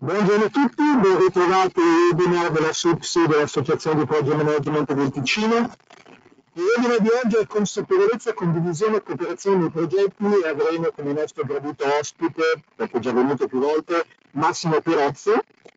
Buongiorno a tutti, ben ritrovati in webinar della SUPSI dell'Associazione di Project Management del Ticino. Il webinar di oggi è consapevolezza, condivisione e cooperazione dei progetti e avremo come nostro gradito ospite, perché è già venuto più volte, Massimo Pirozzo.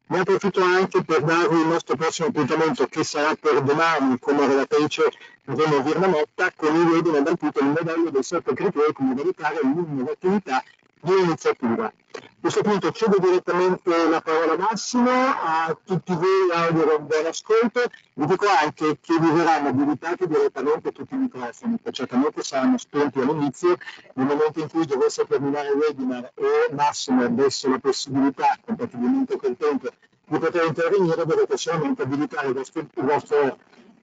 Ne approfitto anche per darvi il nostro prossimo appuntamento che sarà per domani come relatrice Virna Motta, con il webinar dal titolo Il modello del sottocritorio comunitario e l'innovatività di iniziativa. A questo punto cedo direttamente la parola a Massimo, a tutti voi auguro un buon ascolto, vi dico anche che vi verranno abilitati direttamente tutti i microfoni, che certamente saranno spenti all'inizio, nel momento in cui dovesse terminare il webinar e Massimo avesse la possibilità, compatibilmente col tempo, di poter intervenire, dovete solamente abilitare il vostro, il vostro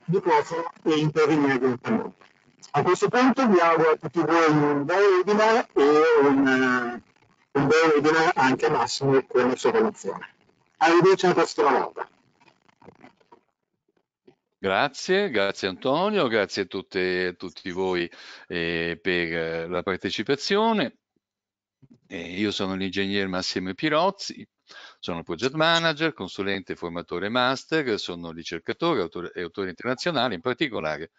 microfono e intervenire direttamente. A questo punto vi auguro a tutti voi un bel webinar e un, un bel webinar anche a Massimo con la sua relazione. Arrivederci alla prossima volta. Grazie, grazie Antonio, grazie a, tutte, a tutti voi eh, per la partecipazione. Eh, io sono l'ingegnere Massimo Pirozzi, sono project manager, consulente formatore master, sono ricercatore autore, e autore internazionale, in particolare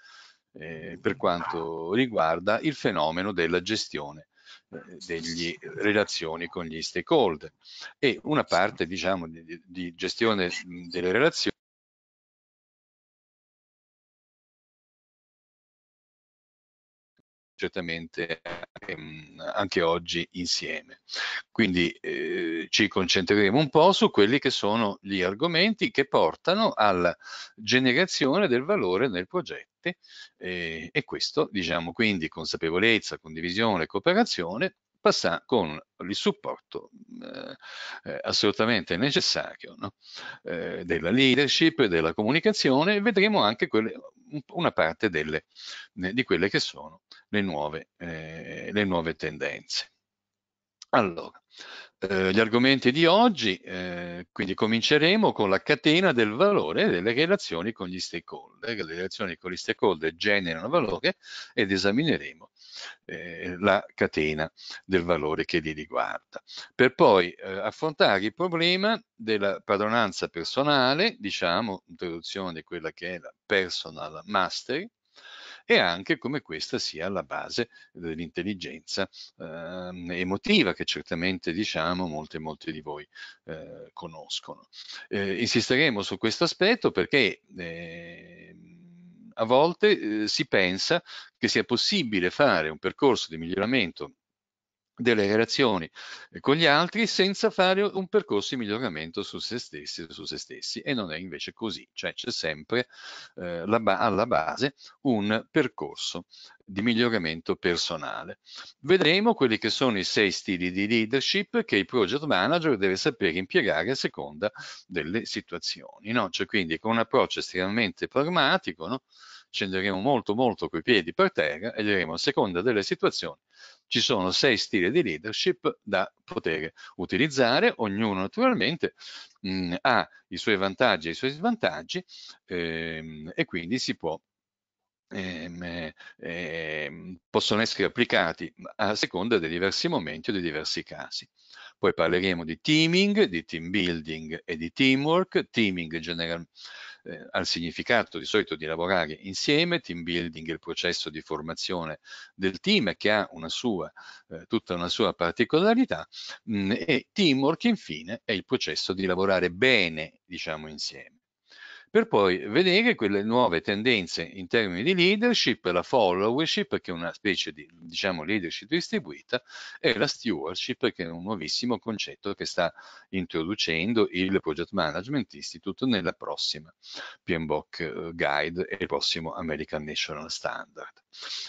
eh, per quanto riguarda il fenomeno della gestione eh, delle eh, relazioni con gli stakeholder e una parte diciamo di, di gestione delle relazioni certamente anche oggi insieme. Quindi eh, ci concentreremo un po' su quelli che sono gli argomenti che portano alla generazione del valore nel progetto importante eh, e questo diciamo quindi consapevolezza, condivisione, cooperazione passa con il supporto eh, assolutamente necessario no? eh, della leadership, della comunicazione e vedremo anche quelle, una parte delle, di quelle che sono le nuove, eh, le nuove tendenze. Allora, eh, gli argomenti di oggi, eh, quindi cominceremo con la catena del valore delle relazioni con gli stakeholder, le relazioni con gli stakeholder generano valore ed esamineremo eh, la catena del valore che li riguarda, per poi eh, affrontare il problema della padronanza personale, diciamo, introduzione di quella che è la personal mastery, e anche come questa sia la base eh, dell'intelligenza eh, emotiva che certamente diciamo molte e molti di voi eh, conoscono. Eh, insisteremo su questo aspetto perché ehm, a volte eh, si pensa che sia possibile fare un percorso di miglioramento delle relazioni con gli altri senza fare un percorso di miglioramento su se stessi e su se stessi e non è invece così, cioè c'è sempre eh, la ba alla base un percorso di miglioramento personale. Vedremo quelli che sono i sei stili di leadership che il project manager deve sapere impiegare a seconda delle situazioni, no? cioè quindi con un approccio estremamente pragmatico, no? scenderemo molto molto coi piedi per terra e diremo a seconda delle situazioni ci sono sei stili di leadership da poter utilizzare, ognuno naturalmente mh, mm, ha i suoi vantaggi e i suoi svantaggi ehm, e quindi si può Ehm, ehm, possono essere applicati a seconda dei diversi momenti o dei diversi casi. Poi parleremo di teaming, di team building e di teamwork. Teaming generalmente eh, al significato di solito di lavorare insieme, team building è il processo di formazione del team che ha una sua, eh, tutta una sua particolarità mh, mm, e teamwork infine è il processo di lavorare bene diciamo insieme per poi vedere quelle nuove tendenze in termini di leadership, la followership, che è una specie di diciamo, leadership distribuita, e la stewardship, che è un nuovissimo concetto che sta introducendo il Project Management Institute nella prossima PMBOK eh, Guide e il prossimo American National Standard.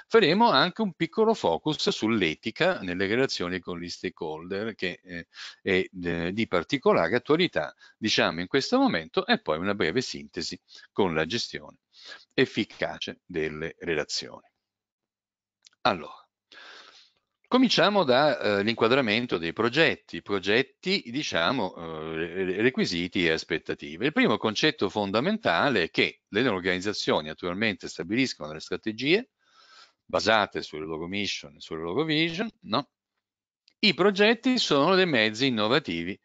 Faremo anche un piccolo focus sull'etica nelle relazioni con gli stakeholder che eh, è eh, di particolare attualità, diciamo in questo momento, e poi una breve sintesi con la gestione efficace delle relazioni. Allora, Cominciamo dall'inquadramento eh, dei progetti, progetti diciamo eh, requisiti e aspettative. Il primo concetto fondamentale è che le organizzazioni attualmente stabiliscono le strategie basate sulle logo mission e sulle logo vision, no? I progetti sono dei mezzi innovativi,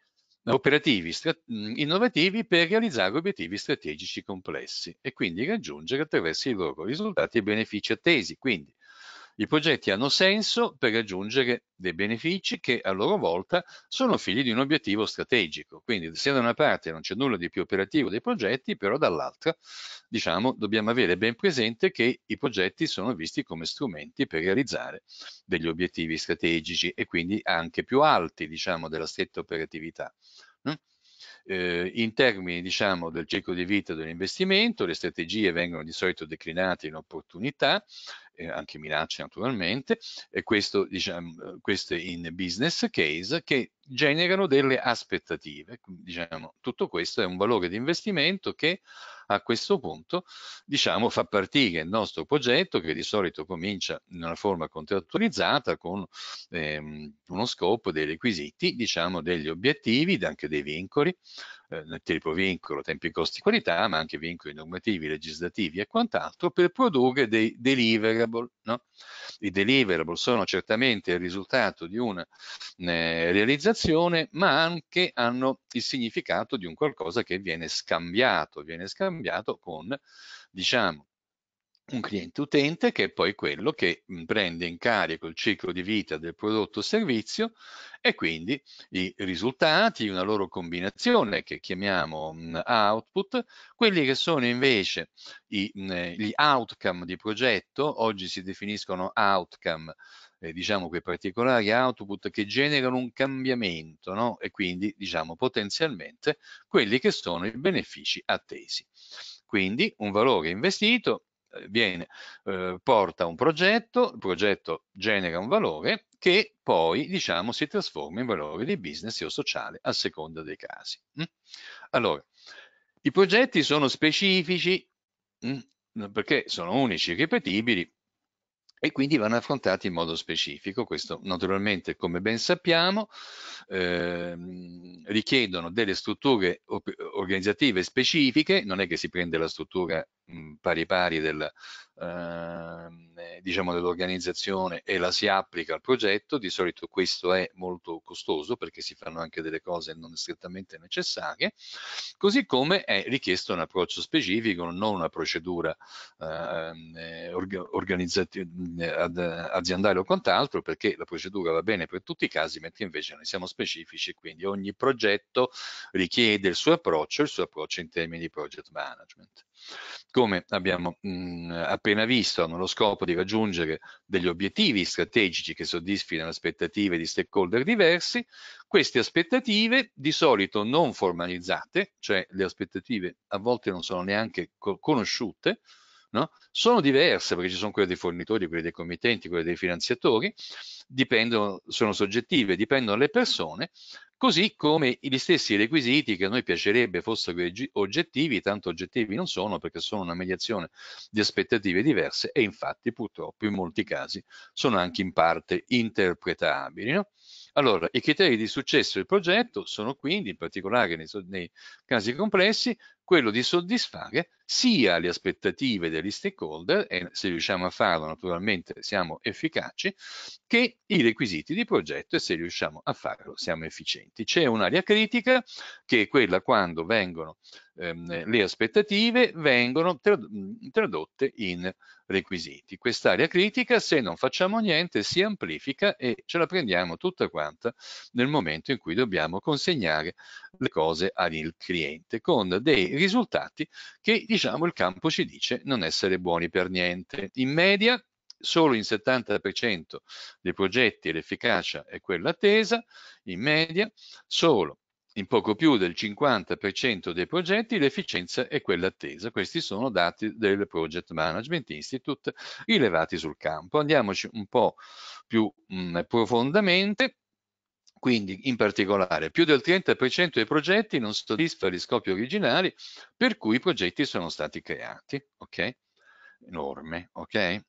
operativi, mm, innovativi per realizzare obiettivi strategici complessi e quindi raggiungere attraverso i loro risultati e benefici attesi. Quindi i progetti hanno senso per raggiungere dei benefici che a loro volta sono figli di un obiettivo strategico. Quindi se da una parte non c'è nulla di più operativo dei progetti, però dall'altra diciamo, dobbiamo avere ben presente che i progetti sono visti come strumenti per realizzare degli obiettivi strategici e quindi anche più alti diciamo, della stretta operatività. Eh, in termini diciamo, del ciclo di vita dell'investimento, le strategie vengono di solito declinate in opportunità eh, anche minacce naturalmente, e questo, diciamo, queste in business case che generano delle aspettative. Diciamo, tutto questo è un valore di investimento che a questo punto diciamo, fa partire il nostro progetto che di solito comincia in una forma contrattualizzata con ehm, uno scopo dei requisiti, diciamo, degli obiettivi, anche dei vincoli eh, tipo vincolo tempi e costi qualità, ma anche vincoli normativi, legislativi e quant'altro, per produrre dei deliverable. No? I deliverable sono certamente il risultato di una eh, realizzazione, ma anche hanno il significato di un qualcosa che viene scambiato, viene scambiato con, diciamo, un cliente utente che è poi quello che mhmm, prende in carico il ciclo di vita del prodotto o servizio e quindi i risultati, una loro combinazione che chiamiamo mhmm, output, quelli che sono invece i, mhmm, gli outcome di progetto, oggi si definiscono outcome, eh, diciamo quei particolari output che generano un cambiamento no? e quindi diciamo potenzialmente quelli che sono i benefici attesi. Quindi un valore investito eh, viene, eh, porta un progetto, il progetto genera un valore che poi diciamo, si trasforma in valore di business o sociale a seconda dei casi. Mm. Allora, i progetti sono specifici mm, perché sono unici, e ripetibili e quindi vanno affrontati in modo specifico. Questo naturalmente, come ben sappiamo, eh, richiedono delle strutture organizzative specifiche, non è che si prende la struttura Mm, pari pari del, ehm, eh, diciamo dell'organizzazione e la si applica al progetto, di solito questo è molto costoso perché si fanno anche delle cose non strettamente necessarie, così come è richiesto un approccio specifico, non una procedura ehm, eh, mm, eh aziendale o quant'altro, perché la procedura va bene per tutti i casi, mentre invece noi siamo specifici, quindi ogni progetto richiede il suo approccio, il suo approccio in termini di project management. Come abbiamo mh, mm, appena visto, hanno lo scopo di raggiungere degli obiettivi strategici che soddisfino le aspettative di stakeholder diversi, queste aspettative di solito non formalizzate, cioè le aspettative a volte non sono neanche conosciute, no? sono diverse perché ci sono quelle dei fornitori, quelle dei committenti, quelle dei finanziatori, dipendono, sono soggettive, dipendono dalle persone, così come gli stessi requisiti che a noi piacerebbe fossero oggettivi, tanto oggettivi non sono perché sono una mediazione di aspettative diverse e infatti purtroppo in molti casi sono anche in parte interpretabili. No? Allora, i criteri di successo del progetto sono quindi, in particolare nei, nei, casi complessi, quello di soddisfare sia le aspettative degli stakeholder, e se riusciamo a farlo naturalmente siamo efficaci, che i requisiti di progetto e se riusciamo a farlo siamo efficienti. C'è un'area critica che è quella quando vengono ehm, le aspettative vengono tradotte in requisiti. Quest'area critica se non facciamo niente si amplifica e ce la prendiamo tutta quanta nel momento in cui dobbiamo consegnare le cose al cliente con dei risultati che diciamo il campo ci dice non essere buoni per niente. In media solo in 70% dei progetti l'efficacia è quella attesa, in media solo in poco più del 50% dei progetti l'efficienza è quella attesa. Questi sono dati del Project Management Institute rilevati sul campo. Andiamoci un po' più mh, mm, profondamente quindi, in particolare, più del 30% dei progetti non soddisfa gli scopi originali per cui i progetti sono stati creati, ok? Norme, ok?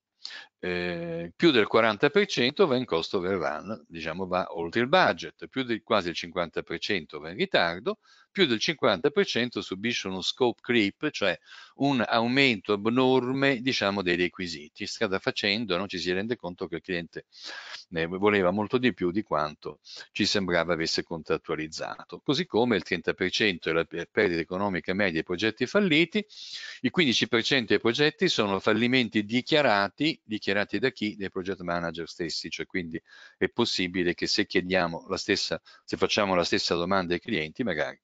Eh, più del 40% va in cost overrun, diciamo va oltre il budget, più del quasi il 50% va in ritardo, più del 50% subisce uno scope creep, cioè un aumento abnorme diciamo, dei requisiti. Strada facendo non ci si rende conto che il cliente ne eh, voleva molto di più di quanto ci sembrava avesse contrattualizzato. Così come il 30% è la perdita economica media dei progetti falliti, il 15% dei progetti sono fallimenti dichiarati, dichiarati dichiarati da chi? Dai project manager stessi, cioè quindi è possibile che se chiediamo la stessa, se facciamo la stessa domanda ai clienti, magari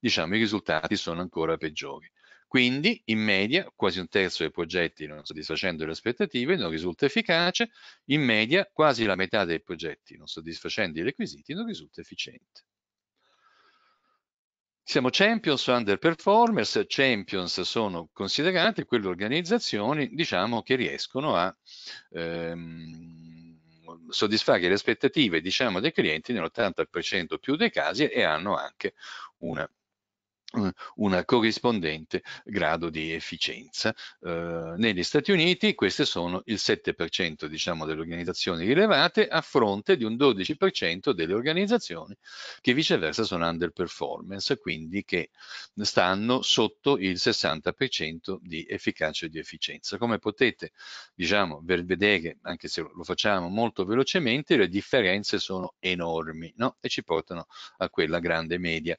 diciamo i risultati sono ancora peggiori. Quindi, in media, quasi un terzo dei progetti non soddisfacendo le aspettative non risulta efficace, in media quasi la metà dei progetti non soddisfacendo i requisiti non risulta efficiente. Siamo champions o underperformers, champions sono considerate quelle organizzazioni diciamo, che riescono a ehm, soddisfare le aspettative diciamo, dei clienti nell'80% più dei casi e hanno anche una eh, un corrispondente grado di efficienza. Eh, negli Stati Uniti queste sono il 7% diciamo, delle organizzazioni rilevate a fronte di un 12% delle organizzazioni che viceversa sono underperformance, quindi che stanno sotto il 60% di efficacia e di efficienza. Come potete diciamo, vedere, anche se lo facciamo molto velocemente, le differenze sono enormi no? e ci portano a quella grande media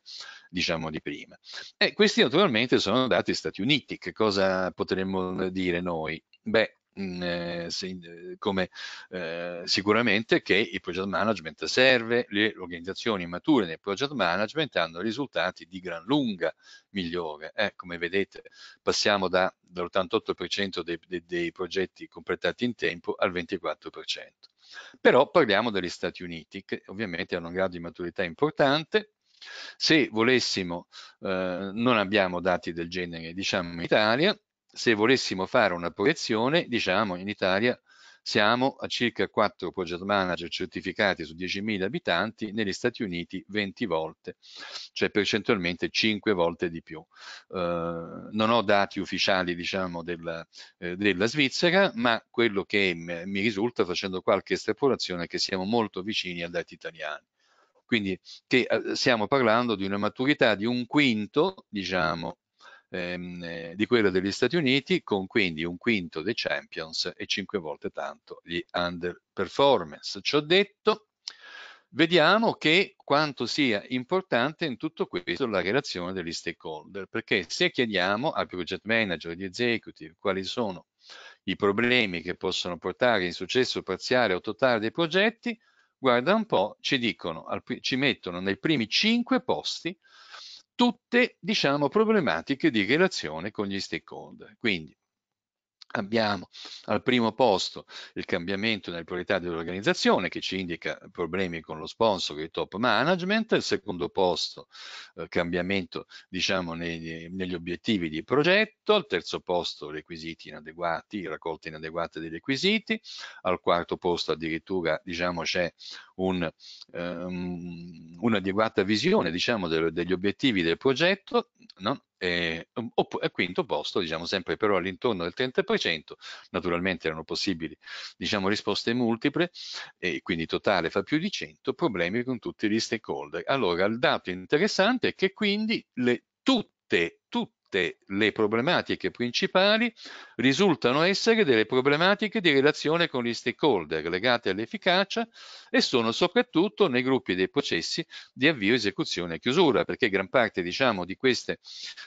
diciamo, di prima. E eh, questi naturalmente sono dati Stati Uniti. Che cosa potremmo dire noi? Beh, mm, eh, eh, come, eh, sicuramente che il project management serve, le organizzazioni mature nel project management hanno risultati di gran lunga migliori. Eh, come vedete passiamo da, dall'88% dei, dei, dei progetti completati in tempo al 24%. Però parliamo degli Stati Uniti, che ovviamente hanno un grado di maturità importante, se volessimo, eh, non abbiamo dati del genere, diciamo in Italia, se volessimo fare una proiezione, diciamo in Italia siamo a circa 4 project manager certificati su 10.000 abitanti, negli Stati Uniti 20 volte, cioè percentualmente 5 volte di più. Eh, non ho dati ufficiali diciamo, della, eh, della, Svizzera, ma quello che mi risulta facendo qualche estrapolazione è che siamo molto vicini ai dati italiani. Quindi che, eh, stiamo parlando di una maturità di un quinto, diciamo, ehm, eh, di quella degli Stati Uniti, con quindi un quinto dei champions e cinque volte tanto gli underperformance. Ciò detto, vediamo che quanto sia importante in tutto questo la relazione degli stakeholder, perché se chiediamo al project manager, agli executive, quali sono i problemi che possono portare in successo parziale o totale dei progetti, guarda un po', ci dicono, ci mettono nei primi cinque posti tutte, diciamo, problematiche di relazione con gli stakeholder. Quindi Abbiamo al primo posto il cambiamento nelle priorità dell'organizzazione che ci indica problemi con lo sponsor e il top management, al secondo posto eh, cambiamento diciamo, nei, negli obiettivi di progetto, al terzo posto requisiti inadeguati, raccolta inadeguata dei requisiti, al quarto posto addirittura diciamo, c'è un, ehm, un'adeguata visione diciamo, de- degli obiettivi del progetto, no? e, ehm, um, opp- al quinto posto, diciamo sempre però all'intorno del 30%, naturalmente erano possibili diciamo, risposte multiple, e quindi totale fa più di 100, problemi con tutti gli stakeholder. Allora, il dato interessante è che quindi le, tutte, tutte tutte le problematiche principali risultano essere delle problematiche di relazione con gli stakeholder legate all'efficacia e sono soprattutto nei gruppi dei processi di avvio, esecuzione e chiusura, perché gran parte diciamo, di queste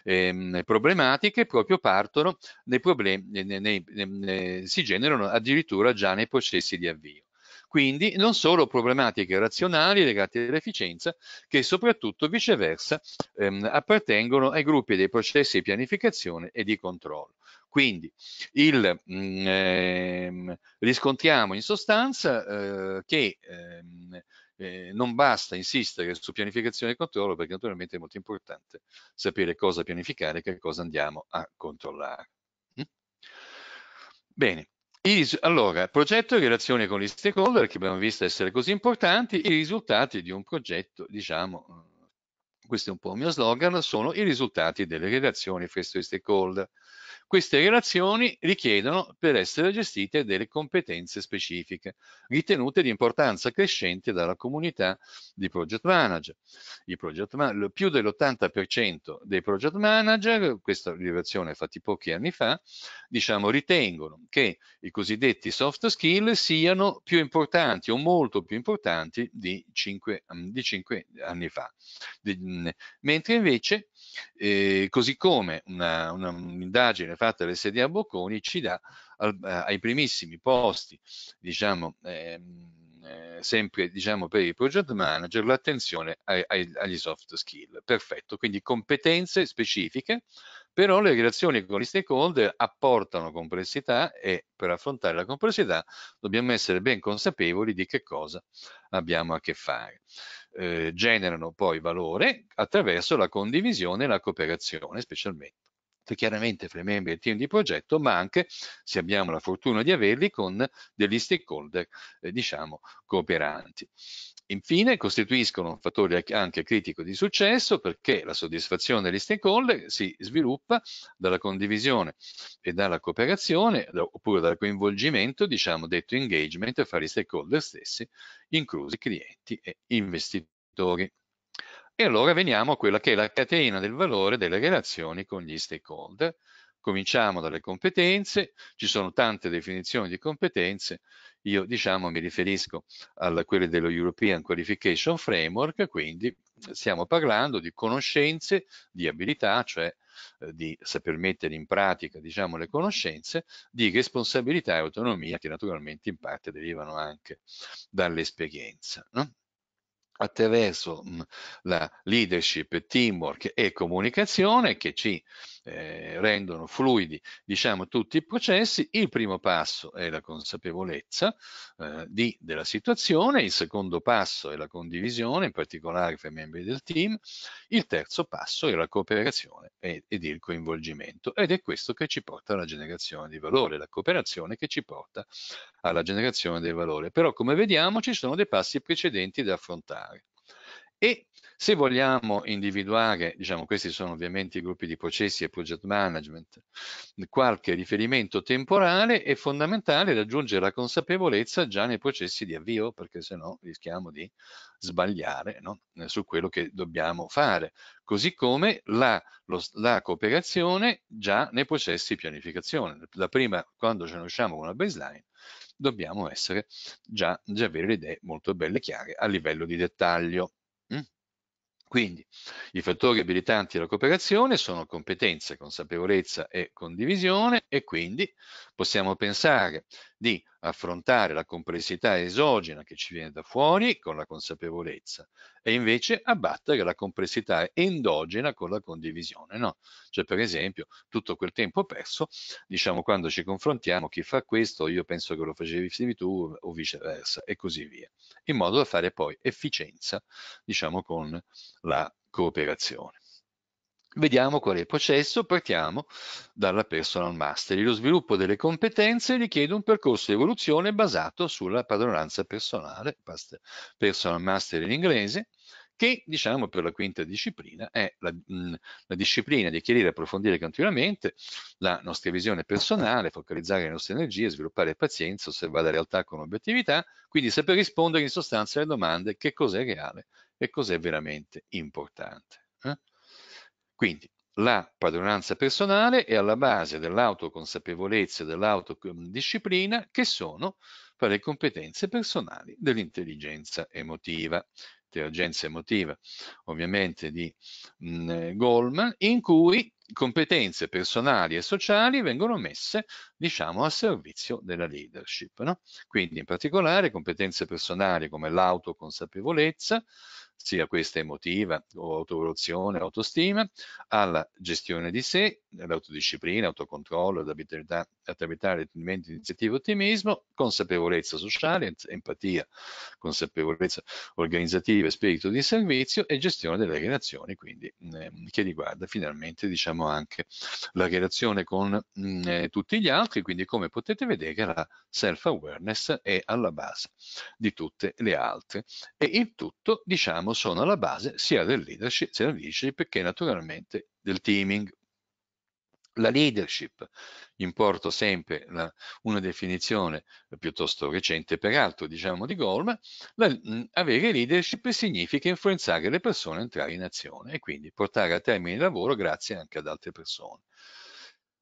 eh, problematiche proprio partono nei problemi, nei, nei, si generano addirittura già nei processi di avvio. Quindi non solo problematiche razionali legate all'efficienza, che soprattutto viceversa ehm, appartengono ai gruppi dei processi di pianificazione e di controllo. Quindi il, mm, ehm, riscontriamo in sostanza eh, che ehm, eh, non basta insistere su pianificazione e controllo perché naturalmente è molto importante sapere cosa pianificare e che cosa andiamo a controllare. Mm? Bene, allora, progetto e relazione con gli stakeholder che abbiamo visto essere così importanti, i risultati di un progetto, diciamo, eh, questo è un po' il mio slogan, sono i risultati delle relazioni fra gli stakeholder. Queste relazioni richiedono per essere gestite delle competenze specifiche, ritenute di importanza crescente dalla comunità di project manager. Project man più dell'80% dei project manager, questa rilevazione è fatta pochi anni fa, diciamo, ritengono che i cosiddetti soft skill siano più importanti o molto più importanti di 5, di 5 anni fa. Di, mentre invece e così come un'indagine fatta per sedie a Bocconi ci dà al, eh, ai primissimi posti, diciamo, ehm, eh, sempre diciamo, per i project manager l'attenzione agli soft skill. Perfetto, quindi competenze specifiche, però le relazioni con gli stakeholder apportano complessità e per affrontare la complessità dobbiamo essere ben consapevoli di che cosa abbiamo a che fare eh, generano poi valore attraverso la condivisione e la cooperazione specialmente cioè, chiaramente fra i membri del team di progetto, ma anche, se abbiamo la fortuna di averli, con degli stakeholder, eh, diciamo, cooperanti. Infine costituiscono un fattore anche critico di successo perché la soddisfazione degli stakeholder si sviluppa dalla condivisione e dalla cooperazione oppure dal coinvolgimento, diciamo, detto engagement fra gli stakeholder stessi, inclusi clienti e investitori. E allora veniamo a quella che è la catena del valore delle relazioni con gli stakeholder, Cominciamo dalle competenze, ci sono tante definizioni di competenze, io diciamo mi riferisco a quelle dello European Qualification Framework, quindi stiamo parlando di conoscenze, di abilità, cioè eh, di saper mettere in pratica diciamo, le conoscenze, di responsabilità e autonomia che naturalmente in parte derivano anche dall'esperienza. No? attraverso mm, la leadership, teamwork e comunicazione che ci eh, rendono fluidi diciamo, tutti i processi. Il primo passo è la consapevolezza eh, di, della situazione, il secondo passo è la condivisione, in particolare fra i membri del team, il terzo passo è la cooperazione ed, ed il coinvolgimento ed è questo che ci porta alla generazione di valore, la cooperazione che ci porta alla generazione del valore. Però come vediamo ci sono dei passi precedenti da affrontare. E se vogliamo individuare, diciamo questi sono ovviamente i gruppi di processi e project management, qualche riferimento temporale è fondamentale raggiungere la consapevolezza già nei processi di avvio, perché se no rischiamo di sbagliare no? su quello che dobbiamo fare, così come la, lo, la cooperazione già nei processi di pianificazione. La prima, quando ce ne usciamo con la baseline, dobbiamo essere già, già avere le idee molto belle e chiare a livello di dettaglio. Quindi i fattori abilitanti alla cooperazione sono competenza, consapevolezza e condivisione e quindi possiamo pensare di affrontare la complessità esogena che ci viene da fuori con la consapevolezza e invece abbattere la complessità endogena con la condivisione, no? Cioè per esempio tutto quel tempo perso, diciamo quando ci confrontiamo chi fa questo, io penso che lo facevi tu o viceversa e così via, in modo da fare poi efficienza, diciamo con la cooperazione. Vediamo qual è il processo, partiamo dalla personal mastery. Lo sviluppo delle competenze richiede un percorso di evoluzione basato sulla padronanza personale, personal mastery in inglese, che diciamo per la quinta disciplina è la, mh, mm, la disciplina di chiarire e approfondire continuamente la nostra visione personale, focalizzare le nostre energie, sviluppare pazienza, osservare la realtà con obiettività, quindi saper rispondere in sostanza alle domande che cos'è reale e cos'è veramente importante. Eh? Quindi la padronanza personale è alla base dell'autoconsapevolezza e dell'autodisciplina che sono fra le competenze personali dell'intelligenza emotiva intelligenza emotiva ovviamente di mh, mm, Goldman, in cui competenze personali e sociali vengono messe, diciamo, a servizio della leadership. No? Quindi in particolare competenze personali come l'autoconsapevolezza, sia questa emotiva o autovoluzione, autostima, alla gestione di sé, all'autodisciplina, autocontrollo, adattabilità, attivamento, iniziativa, ottimismo, consapevolezza sociale, empatia, consapevolezza organizzativa, spirito di servizio e gestione delle relazioni, quindi ehm, che riguarda finalmente diciamo anche la relazione con mh, mm, eh, tutti gli altri, quindi come potete vedere la self-awareness è alla base di tutte le altre e il tutto diciamo diciamo sono alla base sia del leadership, sia del leadership che naturalmente del teaming. La leadership, importo sempre la, una definizione piuttosto recente peraltro diciamo di Goldman, la, avere leadership significa influenzare le persone a entrare in azione e quindi portare a termine il lavoro grazie anche ad altre persone.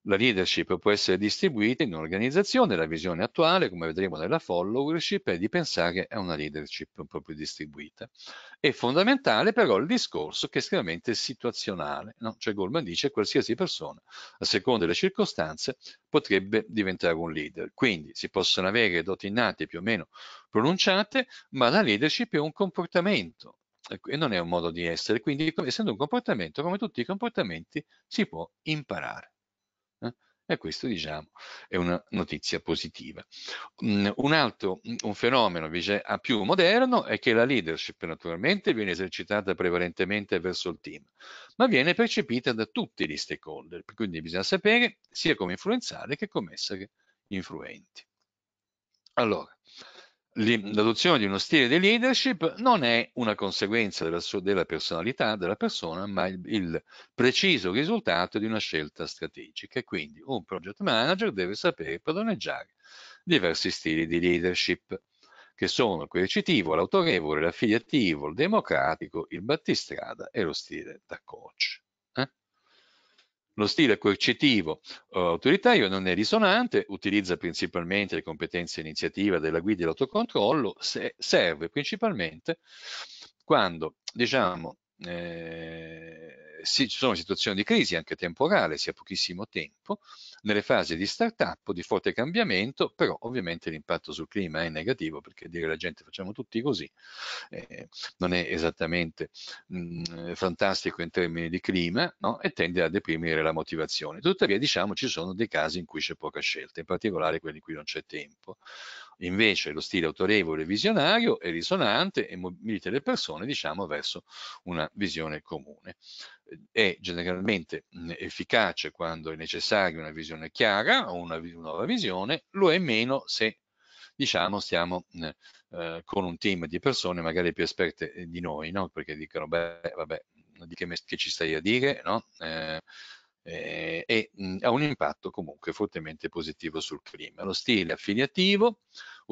La leadership può essere distribuita in un'organizzazione, la visione attuale, come vedremo nella followership, è di pensare a una leadership proprio distribuita. È fondamentale però il discorso che è estremamente situazionale, no? cioè Goldman dice che qualsiasi persona, a seconda delle circostanze, potrebbe diventare un leader. Quindi si possono avere doti innate più o meno pronunciate, ma la leadership è un comportamento, ecco, e non è un modo di essere, quindi essendo un comportamento, come tutti i comportamenti, si può imparare. E questo, diciamo, è una notizia positiva. Mm, un altro mm, un fenomeno invece a ah, più moderno è che la leadership naturalmente viene esercitata prevalentemente verso il team, ma viene percepita da tutti gli stakeholder, quindi bisogna sapere sia come influenzare che come essere influenti. Allora, L'adozione di uno stile di leadership non è una conseguenza della, sua, della personalità della persona, ma il, il, preciso risultato di una scelta strategica. Quindi un project manager deve sapere padroneggiare diversi stili di leadership, che sono il coercitivo, l'autorevole, l'affiliativo, il democratico, il battistrada e lo stile da coach. Lo stile coercitivo o eh, autoritario non è risonante, utilizza principalmente le competenze iniziative della guida e l'autocontrollo, se serve principalmente quando, diciamo, eh, sì, ci sono situazioni di crisi anche temporale, sia pochissimo tempo, nelle fasi di start-up, di forte cambiamento, però ovviamente l'impatto sul clima è negativo perché dire alla gente facciamo tutti così eh, non è esattamente mh, mm, fantastico in termini di clima no? e tende a deprimere la motivazione. Tuttavia diciamo ci sono dei casi in cui c'è poca scelta, in particolare quelli in cui non c'è tempo. Invece lo stile autorevole, visionario e risonante e mobilita le persone, diciamo, verso una visione comune. È generalmente mm, efficace quando è necessaria una visione chiara o una, nuova visione, lo è meno se diciamo stiamo mm, eh, con un team di persone magari più esperte eh, di noi, no? perché dicono, beh, vabbè, mm, di che, che ci stai a dire, no? Eh, eh e ha un impatto comunque fortemente positivo sul clima. Lo stile affiliativo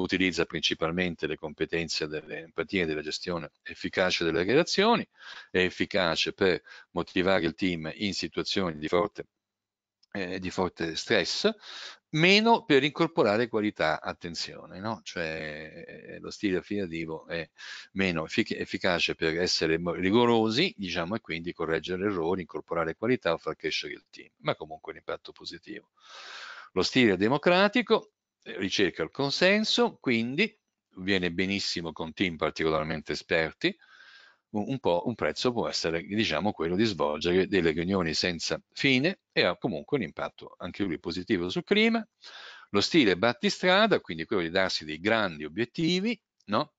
utilizza principalmente le competenze dell'empatia e della gestione efficace delle relazioni, è efficace per motivare il team in situazioni di forte, eh, di forte stress, meno per incorporare qualità attenzione, no? cioè eh, lo stile affidativo è meno effic efficace per essere rigorosi diciamo, e quindi correggere errori, incorporare qualità o far crescere il team, ma comunque un impatto positivo. Lo stile democratico eh, ricerca il consenso, quindi viene benissimo con team particolarmente esperti, un, po' un prezzo può essere diciamo quello di svolgere delle riunioni senza fine e ha comunque un impatto anche lui positivo sul clima. Lo stile battistrada, quindi quello di darsi dei grandi obiettivi, no?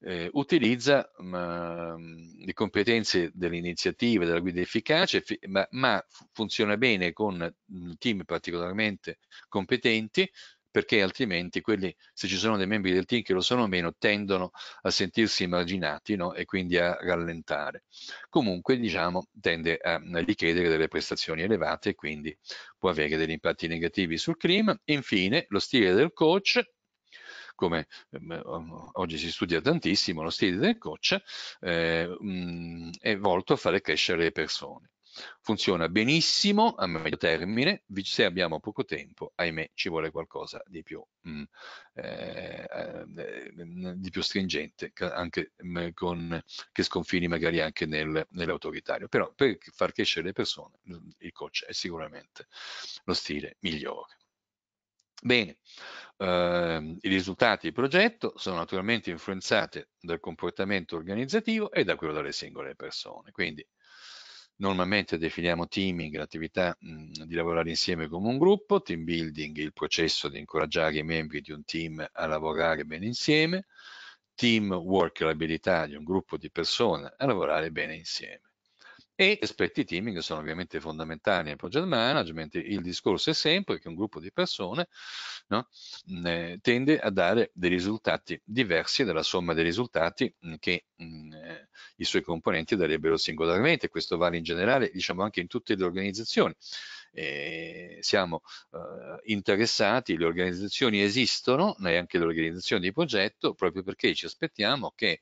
eh, utilizza ma, mm, ehm, le competenze delle iniziative, della guida efficace, ma, ma funziona bene con mm, team particolarmente competenti perché altrimenti quelli, se ci sono dei membri del team che lo sono o meno, tendono a sentirsi emarginati no? e quindi a rallentare. Comunque, diciamo, tende a richiedere delle prestazioni elevate e quindi può avere degli impatti negativi sul clima. Infine, lo stile del coach, come ehm, oggi si studia tantissimo, lo stile del coach eh, mh, mm, è volto a fare crescere le persone funziona benissimo a medio termine, se abbiamo poco tempo, ahimè, ci vuole qualcosa di più, mh, mm, eh, eh, eh, di più stringente, anche mm, con, che sconfini magari anche nel, nell'autoritario. Però per far crescere le persone, mm, il coach è sicuramente lo stile migliore. Bene, eh, i risultati del progetto sono naturalmente influenzati dal comportamento organizzativo e da quello delle singole persone, quindi Normalmente definiamo teaming l'attività mhmm, di lavorare insieme come un gruppo, team building il processo di incoraggiare i membri di un team a lavorare bene insieme, team work l'abilità di un gruppo di persone a lavorare bene insieme e aspetti teaming sono ovviamente fondamentali nel project management. Il discorso è sempre che un gruppo di persone no, mm, eh, tende a dare dei risultati diversi dalla somma dei risultati mm, che mh, mm, eh, i suoi componenti darebbero singolarmente. Questo vale in generale, diciamo anche in tutte le organizzazioni eh, siamo eh, interessati, le organizzazioni esistono, neanche le organizzazioni di progetto, proprio perché ci aspettiamo che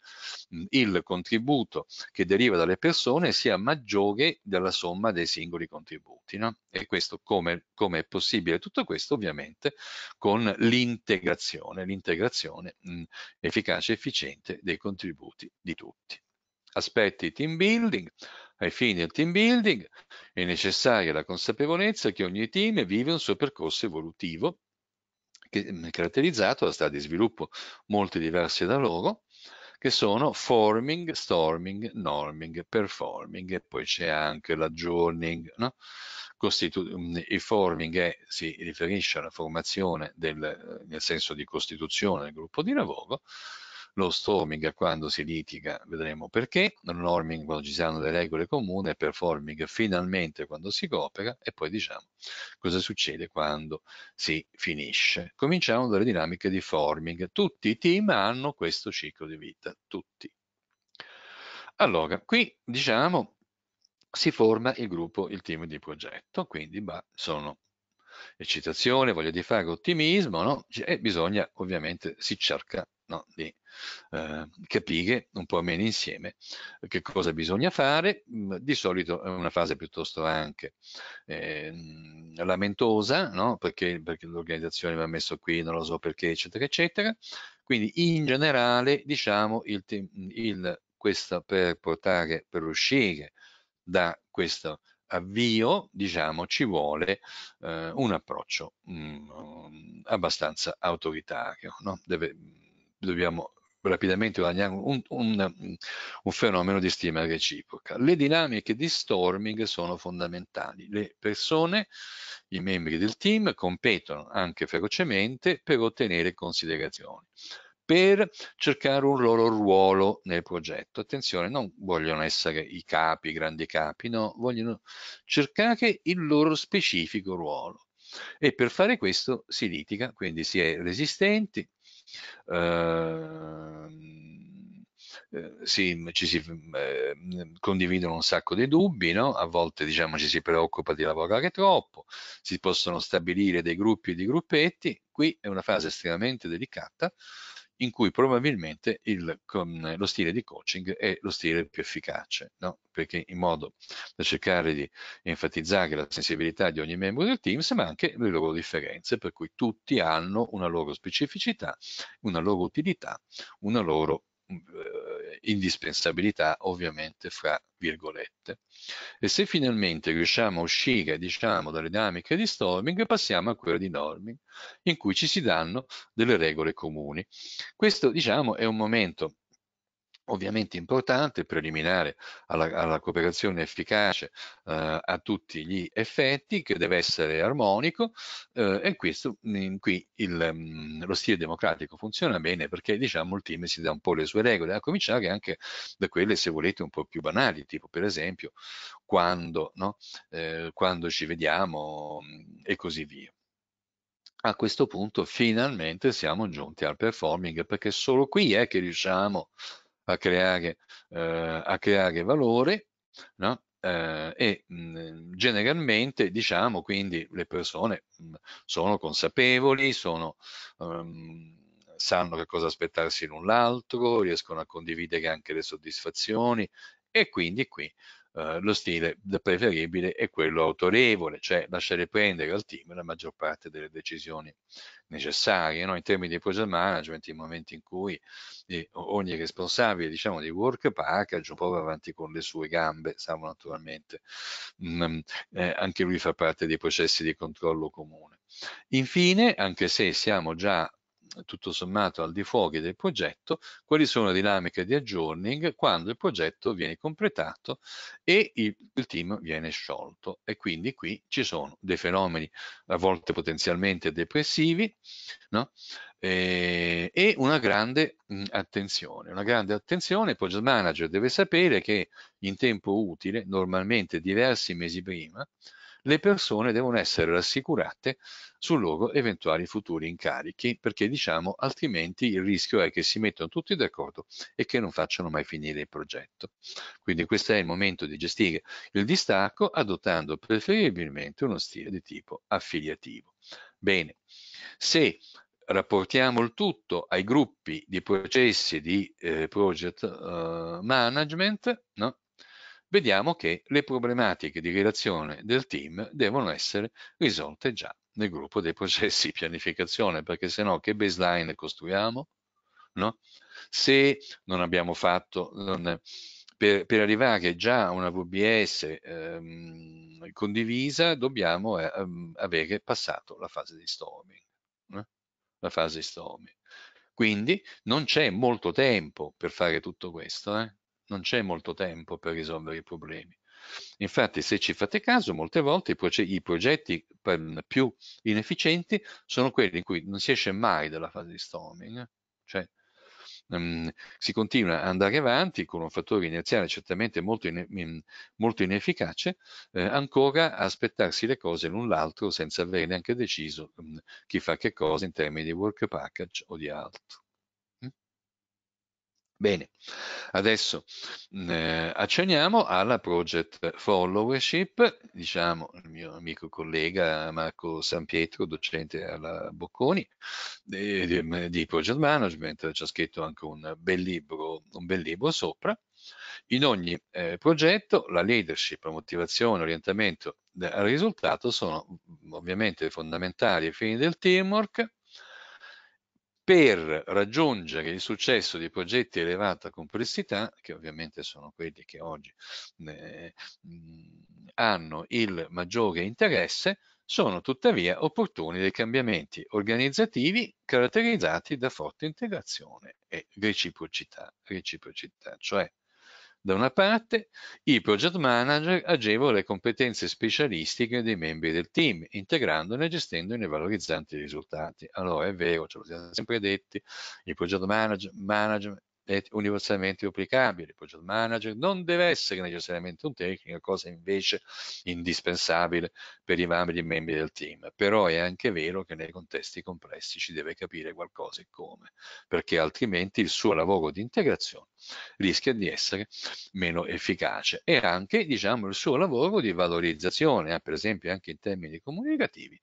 mh, mm, il contributo che deriva dalle persone sia maggiore della somma dei singoli contributi. No? E questo come, come è possibile? Tutto questo ovviamente con l'integrazione, l'integrazione mm, efficace e efficiente dei contributi di tutti aspetti team building, ai fini del team building è necessaria la consapevolezza che ogni team vive un suo percorso evolutivo mm, caratterizzato da stati di sviluppo molto diversi da loro, che sono forming, storming, norming, performing e poi c'è anche l'aggiorning. No? Mm, il forming è, si riferisce alla formazione del, eh, nel senso di costituzione del gruppo di lavoro lo storming quando si litiga, vedremo perché, lo norming quando ci siano le regole comuni, performing finalmente quando si coopera e poi diciamo cosa succede quando si finisce. Cominciamo dalle dinamiche di forming. Tutti i team hanno questo ciclo di vita, tutti. Allora, qui diciamo si forma il gruppo, il team di progetto, quindi bah, sono eccitazione, voglia di fare, ottimismo, no? Cioè, e eh, bisogna ovviamente si cerca no? di eh, capire un po' meno insieme che cosa bisogna fare. Mm, di solito è una fase piuttosto anche eh, lamentosa, no? perché, perché l'organizzazione mi ha messo qui, non lo so perché, eccetera, eccetera. Quindi in generale, diciamo, il, il, questo per portare, per uscire da questo avvio, diciamo, ci vuole eh, un approccio mh, mm, abbastanza autoritario, no? Deve, dobbiamo rapidamente guadagnare un, un, un, fenomeno di stima reciproca. Le dinamiche di storming sono fondamentali. Le persone, i membri del team, competono anche ferocemente per ottenere considerazioni per cercare un loro ruolo nel progetto. Attenzione, non vogliono essere i capi, i grandi capi, no, vogliono cercare il loro specifico ruolo. E per fare questo si litiga, quindi si è resistenti, Ehm, eh, si, ci si ehm, condividono un sacco di dubbi, no? a volte diciamo, ci si preoccupa di lavorare troppo, si possono stabilire dei gruppi e dei gruppetti, qui è una fase estremamente delicata in cui probabilmente il, eh, lo stile di coaching è lo stile più efficace, no? perché in modo da cercare di enfatizzare la sensibilità di ogni membro del team, ma anche le loro differenze, per cui tutti hanno una loro specificità, una loro utilità, una loro mm, eh, indispensabilità ovviamente fra virgolette. E se finalmente riusciamo a uscire, diciamo, dalle dinamiche di storming, passiamo a quella di norming, in cui ci si danno delle regole comuni. Questo, diciamo, è un momento ovviamente importante, preliminare alla, alla cooperazione efficace eh, a tutti gli effetti, che deve essere armonico eh, e questo in cui il, mm, lo stile democratico funziona bene perché diciamo il team si dà un po' le sue regole, a cominciare anche da quelle se volete un po' più banali, tipo per esempio quando, no? eh, quando ci vediamo mm, e così via a questo punto finalmente siamo giunti al performing perché solo qui è che riusciamo a a creare, eh, a creare valore no? eh, e mh, mhmm, generalmente diciamo quindi le persone mh, mhmm, sono consapevoli, sono, um, sanno che cosa aspettarsi l'un l'altro, riescono a condividere anche le soddisfazioni e quindi qui eh, lo stile preferibile è quello autorevole, cioè lasciare prendere al team la maggior parte delle decisioni necessarie. No? In termini di project management, in momenti in cui eh, ogni responsabile diciamo, di work package un prova avanti con le sue gambe, salvo naturalmente, mm, eh, anche lui fa parte dei processi di controllo comune. Infine, anche se siamo già tutto sommato al di fuori del progetto, quali sono le dinamiche di aggiorning quando il progetto viene completato e il, il team viene sciolto. E quindi qui ci sono dei fenomeni a volte potenzialmente depressivi no? e, e una grande mh, mm, attenzione. Una grande attenzione, il project manager deve sapere che in tempo utile, normalmente diversi mesi prima, le persone devono essere rassicurate sul loro eventuali futuri incarichi, perché diciamo altrimenti il rischio è che si mettano tutti d'accordo e che non facciano mai finire il progetto. Quindi questo è il momento di gestire il distacco adottando preferibilmente uno stile di tipo affiliativo. Bene, se rapportiamo il tutto ai gruppi di processi di eh, project eh, management, no? vediamo che le problematiche di relazione del team devono essere risolte già nel gruppo dei processi di pianificazione, perché se no che baseline costruiamo? No? Se non abbiamo fatto, non, per, per, arrivare già a una VBS ehm, condivisa, dobbiamo eh, ehm, avere passato la fase di storming. Eh? La fase di storming. Quindi non c'è molto tempo per fare tutto questo, eh? non c'è molto tempo per risolvere i problemi. Infatti, se ci fate caso, molte volte i, proge i progetti più inefficienti sono quelli in cui non si esce mai dalla fase di storming, cioè um, si continua ad andare avanti con un fattore iniziale certamente molto, ine in mm, molto inefficace, eh, ancora aspettarsi le cose l'un l'altro senza aver neanche deciso um, chi fa che cosa in termini di work package o di altro. Bene, adesso mm, eh, acceniamo alla project followership, diciamo il mio amico collega Marco San Pietro, docente alla Bocconi di, di project management, ci ha scritto anche un bel libro, un bel libro sopra. In ogni eh, progetto la leadership, la motivazione, l'orientamento eh, al risultato sono mm, ovviamente fondamentali ai fini del teamwork per raggiungere il successo di progetti a elevata complessità, che ovviamente sono quelli che oggi eh, hanno il maggiore interesse, sono tuttavia opportuni dei cambiamenti organizzativi caratterizzati da forte integrazione e reciprocità, reciprocità cioè da una parte, il project manager agevola le competenze specialistiche dei membri del team, integrandone e gestendone e valorizzando i risultati. Allora, è vero, ce lo siamo sempre detti, il project manager, manager è universalmente applicabile. Il project manager non deve essere necessariamente un tecnico, cosa invece indispensabile per i vari membri del team. Però è anche vero che nei contesti complessi ci deve capire qualcosa e come, perché altrimenti il suo lavoro di integrazione rischia di essere meno efficace e anche diciamo, il suo lavoro di valorizzazione, eh, per esempio anche in termini comunicativi,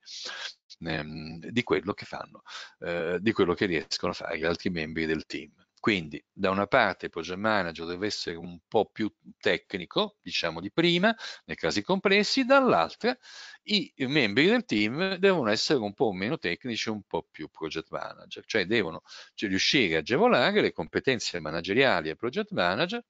ehm, di quello che fanno, eh, di quello che riescono a fare gli altri membri del team. Quindi da una parte il project manager deve essere un po' più tecnico, diciamo di prima, nei casi complessi, dall'altra i membri del team devono essere un po' meno tecnici, un po' più project manager, cioè devono cioè, riuscire a agevolare le competenze manageriali e project manager,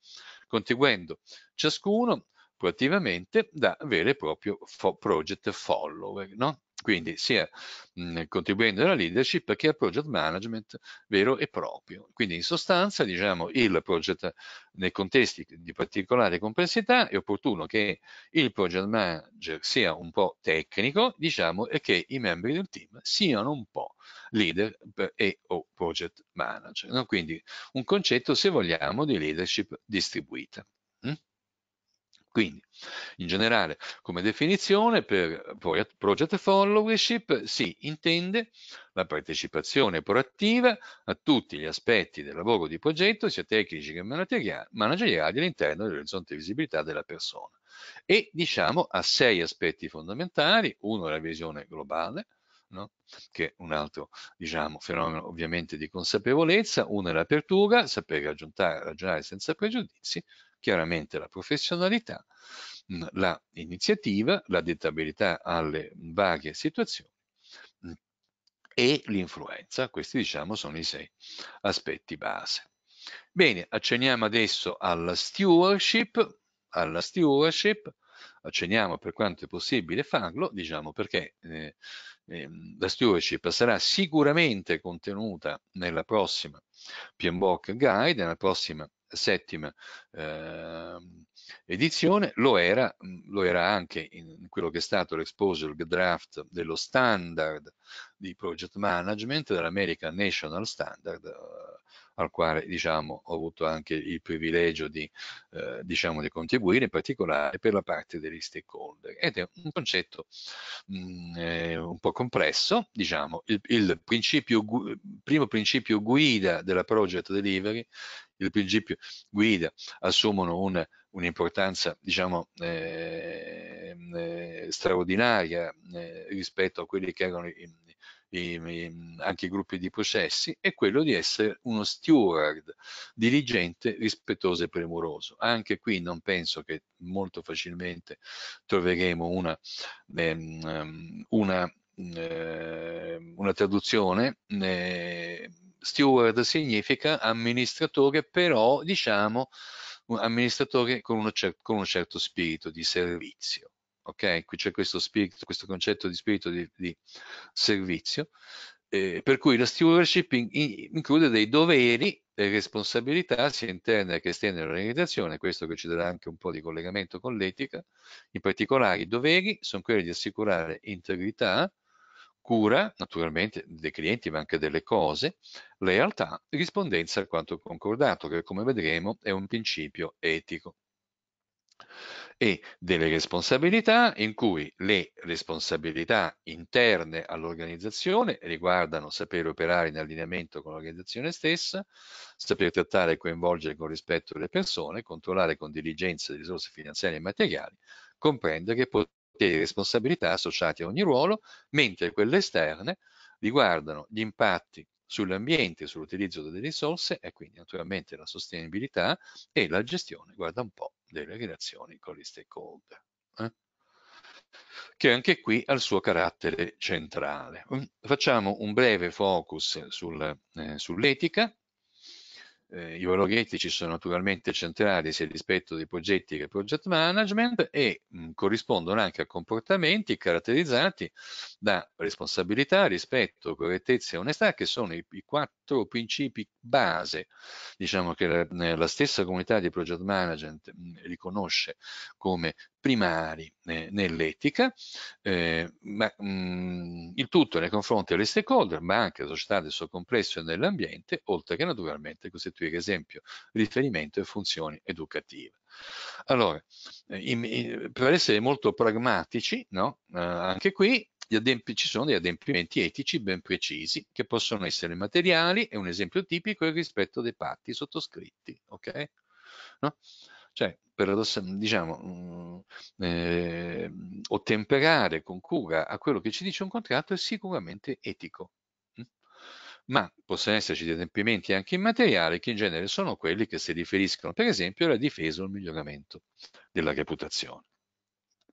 conseguendo ciascuno proattivamente da vero e proprio project follower, no? quindi sia mhmm, contribuendo alla leadership che al project management vero e proprio. Quindi in sostanza diciamo il project nei contesti di particolare complessità è opportuno che il project manager sia un po' tecnico diciamo e che i membri del team siano un po' leader e o project manager. No? Quindi un concetto se vogliamo di leadership distribuita. Mm? Quindi, in generale, come definizione per project followership si intende la partecipazione proattiva a tutti gli aspetti del lavoro di progetto, sia tecnici che manageriali, all'interno dell'orizzonte di visibilità della persona. E diciamo ha sei aspetti fondamentali, uno è la visione globale, No? che è un altro diciamo, fenomeno ovviamente di consapevolezza, uno è l'apertura, sapere ragionare senza pregiudizi, chiaramente la professionalità, la iniziativa, l'adattabilità alle varie situazioni e l'influenza. Questi diciamo sono i sei aspetti base. Bene, acceniamo adesso alla stewardship, alla stewardship, acceniamo per quanto è possibile farlo, diciamo perché eh, eh, la stewardship sarà sicuramente contenuta nella prossima PMBOK Guide, nella prossima settima eh, edizione, lo era, lo era, anche in quello che è stato l'exposure draft dello standard di project management dell'American National Standard eh, al quale diciamo, ho avuto anche il privilegio di, eh, diciamo, di, contribuire, in particolare per la parte degli stakeholder. Ed è un concetto mh, mm, eh, un po' complesso, diciamo, il, il principio, primo principio guida della project delivery, il principio guida assumono un un'importanza diciamo eh, eh, straordinaria eh, rispetto a quelli che erano i, anche i gruppi di processi, è quello di essere uno steward diligente, rispettoso e premuroso. Anche qui non penso che molto facilmente troveremo una, ehm, ehm una, eh, una traduzione. Eh, steward significa amministratore, però diciamo un amministratore con, uno cer- con un certo spirito di servizio ok? Qui c'è questo, spirito, questo concetto di spirito di, di servizio, eh, per cui la stewardship in, in, include dei doveri e responsabilità sia interne che esterne all'organizzazione, questo che ci darà anche un po' di collegamento con l'etica, in particolare i doveri sono quelli di assicurare integrità, cura, naturalmente, dei clienti ma anche delle cose, lealtà, rispondenza a quanto concordato, che come vedremo è un principio etico e delle responsabilità in cui le responsabilità interne all'organizzazione riguardano sapere operare in allineamento con l'organizzazione stessa, sapere trattare e coinvolgere con rispetto le persone, controllare con diligenza le risorse finanziarie e materiali, comprendere poteri e responsabilità associati a ogni ruolo, mentre quelle esterne riguardano gli impatti sull'ambiente, sull'utilizzo delle risorse e quindi naturalmente la sostenibilità e la gestione, guarda un po', delle relazioni con gli stakeholder, eh? che anche qui ha il suo carattere centrale. Mm, facciamo un breve focus sul, eh, sull'etica. Eh, I valori etici sono naturalmente centrali sia rispetto dei progetti che project management e mh, mm, corrispondono anche a comportamenti caratterizzati da responsabilità, rispetto, correttezza e onestà, che sono i, i quattro principi base, diciamo che la, la stessa comunità di project management mm, riconosce come primari eh, nell'etica, eh, ma mh, mm, il tutto nei confronti delle stakeholder, ma anche della società del suo complesso e dell'ambiente, oltre che naturalmente costituire esempio, riferimento e funzioni educative. Allora, in, eh, in, per essere molto pragmatici, no? eh, anche qui adempi- ci sono degli adempimenti etici ben precisi che possono essere materiali e un esempio tipico è il rispetto dei patti sottoscritti, ok? No? Cioè, diciamo, mm, eh, ottemperare con cura a quello che ci dice un contratto è sicuramente etico. Mm? Ma possono esserci degli adempimenti anche immateriali che in genere sono quelli che si riferiscono, per esempio, alla difesa o al miglioramento della reputazione.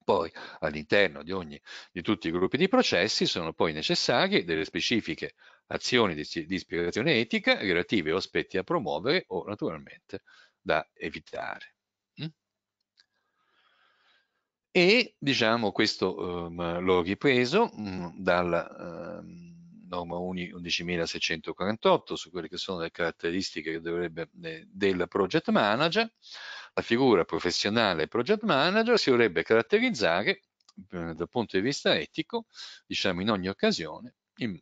Poi all'interno di, di tutti i gruppi di processi sono poi necessarie delle specifiche azioni di, di ispirazione etica relative a aspetti da promuovere o naturalmente da evitare. Mm? E diciamo questo um, ehm, l'ho ripreso um, mm, dalla um, ehm, norma 11.648 su quelle che sono le caratteristiche dovrebbe, eh, del project manager la figura professionale project manager si dovrebbe caratterizzare eh, dal punto di vista etico, diciamo in ogni occasione, in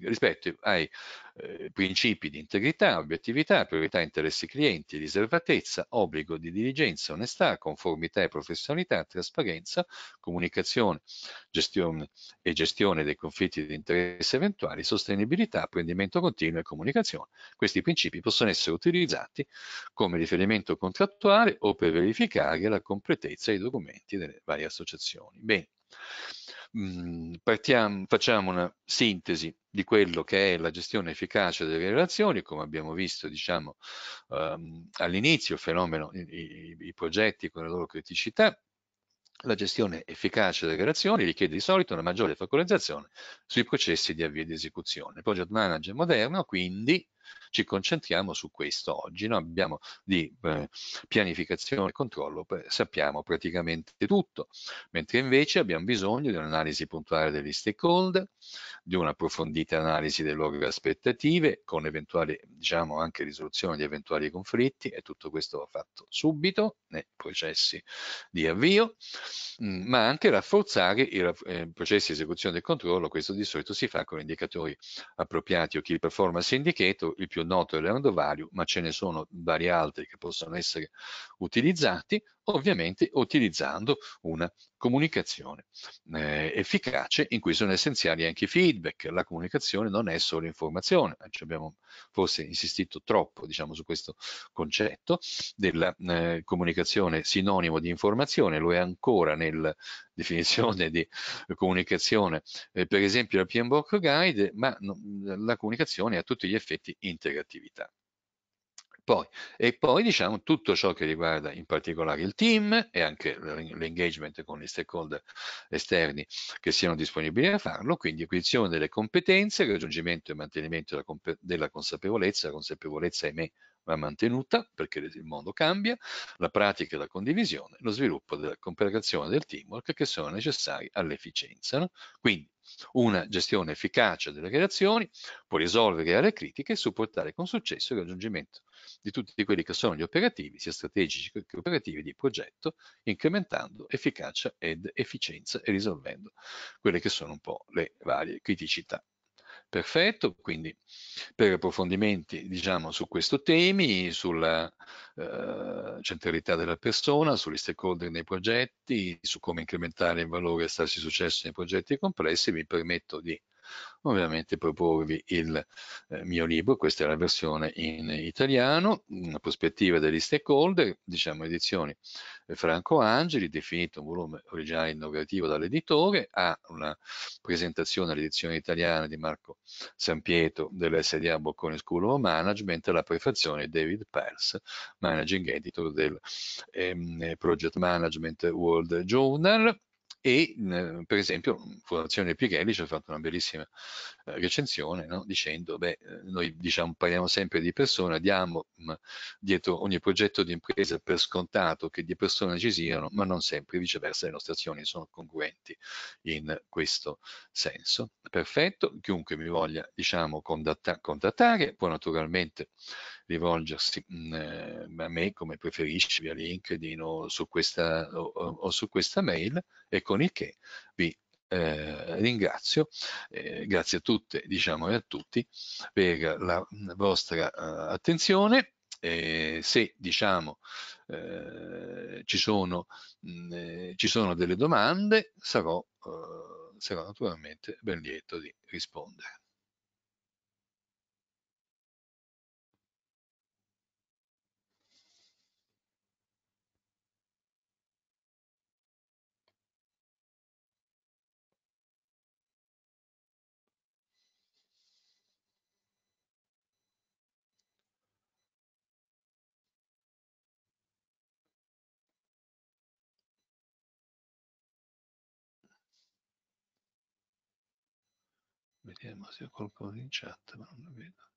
rispetto ai eh, principi di integrità, obiettività, priorità, interessi clienti, riservatezza, obbligo di diligenza, onestà, conformità e professionalità, trasparenza, comunicazione gestione e gestione dei conflitti di interesse eventuali, sostenibilità, apprendimento continuo e comunicazione. Questi principi possono essere utilizzati come riferimento contrattuale o per verificare la completezza dei documenti delle varie associazioni. Bene. Mhmm, partiamo, facciamo una sintesi di quello che è la gestione efficace delle relazioni, come abbiamo visto diciamo, ehm, all'inizio, il fenomeno, i, i, i progetti con le loro criticità, la gestione efficace delle relazioni richiede di solito una maggiore focalizzazione sui processi di avvio ed esecuzione. Il project manager moderno quindi ci concentriamo su questo oggi. Noi abbiamo di eh, pianificazione e controllo, sappiamo praticamente tutto, mentre invece abbiamo bisogno di un'analisi puntuale degli stakeholder, di un'approfondita analisi delle loro aspettative, con eventuali, diciamo, anche risoluzione di eventuali conflitti e tutto questo va fatto subito nei processi di avvio, mh, mm, ma anche rafforzare i eh, processi di esecuzione del controllo, questo di solito si fa con indicatori appropriati o key performance indicator il più noto è l'andovario, ma ce ne sono vari altri che possono essere utilizzati ovviamente utilizzando una comunicazione eh, efficace in cui sono essenziali anche i feedback. La comunicazione non è solo informazione, eh, ci abbiamo forse insistito troppo diciamo, su questo concetto della eh, comunicazione sinonimo di informazione, lo è ancora nella definizione di comunicazione, eh, per esempio la PMBOK Guide, ma no, la comunicazione ha tutti gli effetti interattività poi, e poi diciamo tutto ciò che riguarda in particolare il team e anche l'engagement con gli stakeholder esterni che siano disponibili a farlo, quindi acquisizione delle competenze, raggiungimento e mantenimento della, della consapevolezza, la consapevolezza ahimè va mantenuta perché il mondo cambia, la pratica e la condivisione, lo sviluppo della complegazione del teamwork che sono necessari all'efficienza. No? Quindi una gestione efficace delle relazioni può risolvere aree critiche e supportare con successo il raggiungimento di tutti quelli che sono gli operativi, sia strategici che operativi di progetto, incrementando efficacia ed efficienza e risolvendo quelle che sono un po' le varie criticità. Perfetto, quindi per approfondimenti diciamo, su questi temi, sulla eh, centralità della persona, sugli stakeholder nei progetti, su come incrementare il valore e starsi successo nei progetti complessi, mi permetto di ovviamente proporvi il eh, mio libro, questa è la versione in italiano, una prospettiva degli stakeholder, diciamo edizioni eh, Franco Angeli, definito un volume originale innovativo dall'editore, ha una presentazione all'edizione italiana di Marco Sampietro dell'SDA Bocconi School of Management, la prefazione di David Pels, Managing Editor del ehm, Project Management World Journal, e mhmm, per esempio Fondazione Pichelli ci ha fatto una bellissima eh, recensione no? dicendo beh eh, noi diciamo parliamo sempre di persona diamo dietro ogni progetto di impresa per scontato che di persone ci siano ma non sempre viceversa le nostre azioni sono congruenti in questo senso perfetto chiunque mi voglia diciamo contatta contattare può naturalmente rivolgersi mh, mhmm, eh, a me come preferisci via LinkedIn o su questa o, o su questa mail e con con il che vi eh, ringrazio, eh, grazie a tutte diciamo, e a tutti per la vostra uh, attenzione. Eh, se diciamo eh, ci sono, mh, eh, ci, sono, delle domande sarò, sarò naturalmente ben lieto di rispondere. vediamo eh, se ho qualcosa in chat, ma non lo vedo.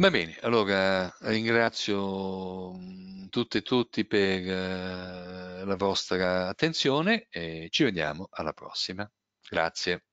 Va bene, allora ringrazio mm, tutte e tutti per eh, la vostra attenzione e ci vediamo alla prossima. Grazie.